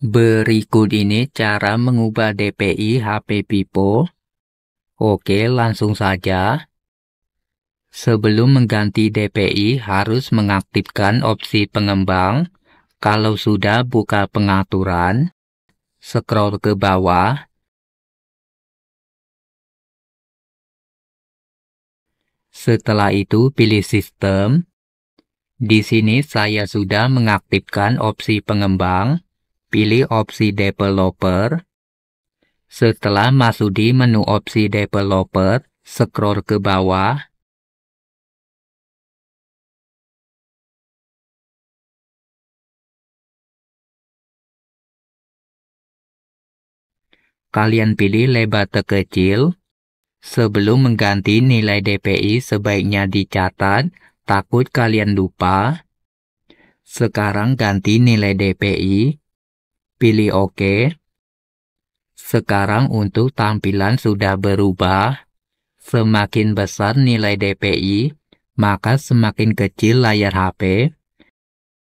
Berikut ini cara mengubah DPI HP Vivo. Oke, langsung saja. Sebelum mengganti DPI, harus mengaktifkan opsi pengembang. Kalau sudah buka pengaturan, scroll ke bawah. Setelah itu pilih sistem. Di sini saya sudah mengaktifkan opsi pengembang. Pilih opsi developer. Setelah masuk di menu opsi developer, scroll ke bawah. Kalian pilih lebar terkecil. Sebelum mengganti nilai DPI sebaiknya dicatat, takut kalian lupa. Sekarang ganti nilai DPI Pilih OK. Sekarang untuk tampilan sudah berubah. Semakin besar nilai DPI, maka semakin kecil layar HP.